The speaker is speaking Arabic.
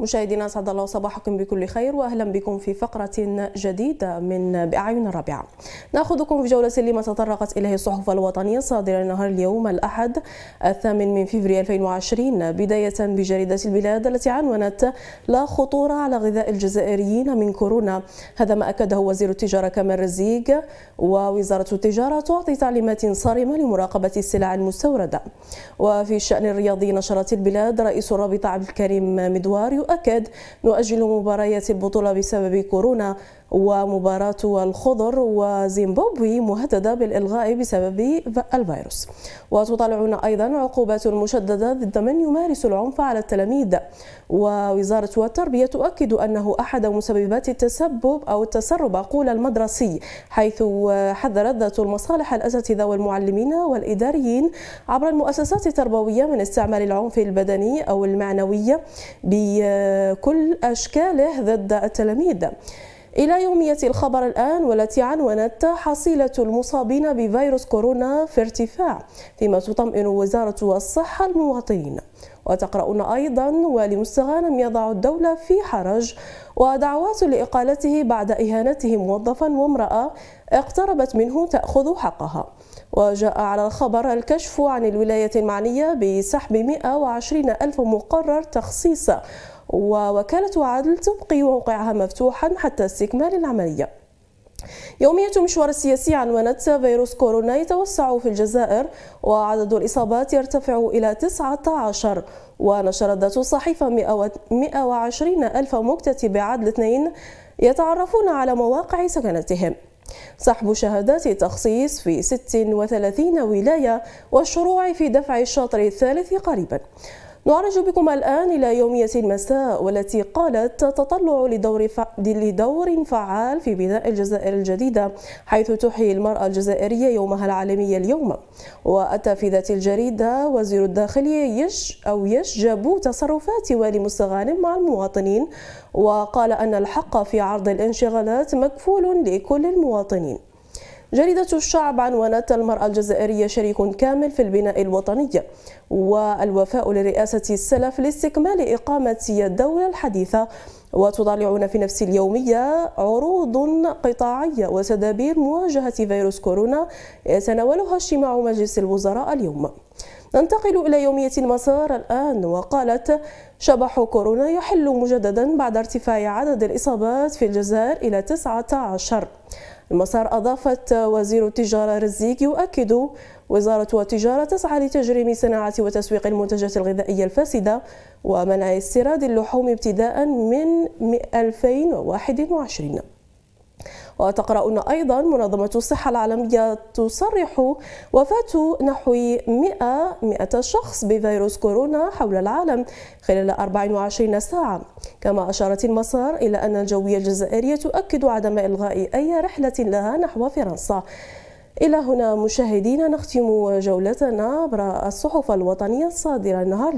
مشاهدينا سعد الله صباحكم بكل خير واهلا بكم في فقره جديده من باعين الرابعه. ناخذكم في جوله لما تطرقت اليه الصحف الوطنيه الصادره نهار اليوم الاحد الثامن من فبراير 2020 بدايه بجريده البلاد التي عنونت لا خطوره على غذاء الجزائريين من كورونا هذا ما اكده وزير التجاره كمال رزيق ووزاره التجاره تعطي تعليمات صارمه لمراقبه السلع المستورده. وفي الشان الرياضي نشرت البلاد رئيس الرابطه عبد الكريم مدوار يؤكد نؤجل مباريات البطولة بسبب كورونا ومباراة الخضر وزيمبابوي مهددة بالإلغاء بسبب الفيروس وتطالعون أيضا عقوبات مشددة ضد من يمارس العنف على التلاميذ ووزارة التربية تؤكد أنه أحد مسببات التسبب أو التسرب عقول المدرسي حيث حذرت ذات المصالح الأساتذة والمعلمين والإداريين عبر المؤسسات التربوية من استعمال العنف البدني أو المعنوي كل أشكاله ضد التلاميذ إلى يومية الخبر الآن والتي عنونت حصيلة المصابين بفيروس كورونا في ارتفاع فيما تطمئن وزارة الصحة المواطنين وتقرؤون أيضا ولمستغى يضع الدولة في حرج ودعوات لإقالته بعد إهانته موظفا وامرأة اقتربت منه تأخذ حقها وجاء على الخبر الكشف عن الولاية المعنية بسحب 120 ألف مقرر تخصيص ووكالة عدل تبقي موقعها مفتوحا حتى استكمال العملية يومية مشوار السياسي عنوانت فيروس كورونا يتوسع في الجزائر وعدد الإصابات يرتفع إلى 19 ونشرت ذات الصحيفة 120 ألف مكتتب عدل اثنين يتعرفون على مواقع سكنتهم سحب شهادات التخصيص في 36 ولاية والشروع في دفع الشاطر الثالث قريباً نعرج بكم الآن إلى يومية المساء والتي قالت تتطلع لدور, ف... لدور فعال في بناء الجزائر الجديدة حيث تحيي المرأة الجزائرية يومها العالمي اليوم وأتى في ذات الجريدة وزير الداخلية يش أو يشجب تصرفات والي مستغانم مع المواطنين وقال أن الحق في عرض الانشغالات مكفول لكل المواطنين جريدة الشعب عنونت المرأة الجزائرية شريك كامل في البناء الوطني والوفاء لرئاسة السلف لاستكمال إقامة الدولة الحديثة وتطالعون في نفس اليومية عروض قطاعية وتدابير مواجهة فيروس كورونا يتناولها اجتماع مجلس الوزراء اليوم ننتقل إلى يومية المسار الآن وقالت شبح كورونا يحل مجددا بعد ارتفاع عدد الإصابات في الجزائر إلى 19 المسار أضافت وزير التجارة رزيق يؤكد وزارة التجارة تسعى لتجريم صناعة وتسويق المنتجات الغذائية الفاسدة ومنع استيراد اللحوم ابتداء من 2021 وتقرأون أيضا منظمة الصحة العالمية تصرح وفاة نحو 100 100 شخص بفيروس كورونا حول العالم خلال 24 ساعة كما أشارت المسار إلى أن الجوية الجزائرية تؤكد عدم إلغاء أي رحلة لها نحو فرنسا إلى هنا مشاهدينا نختم جولتنا عبر الصحف الوطنية الصادرة النهار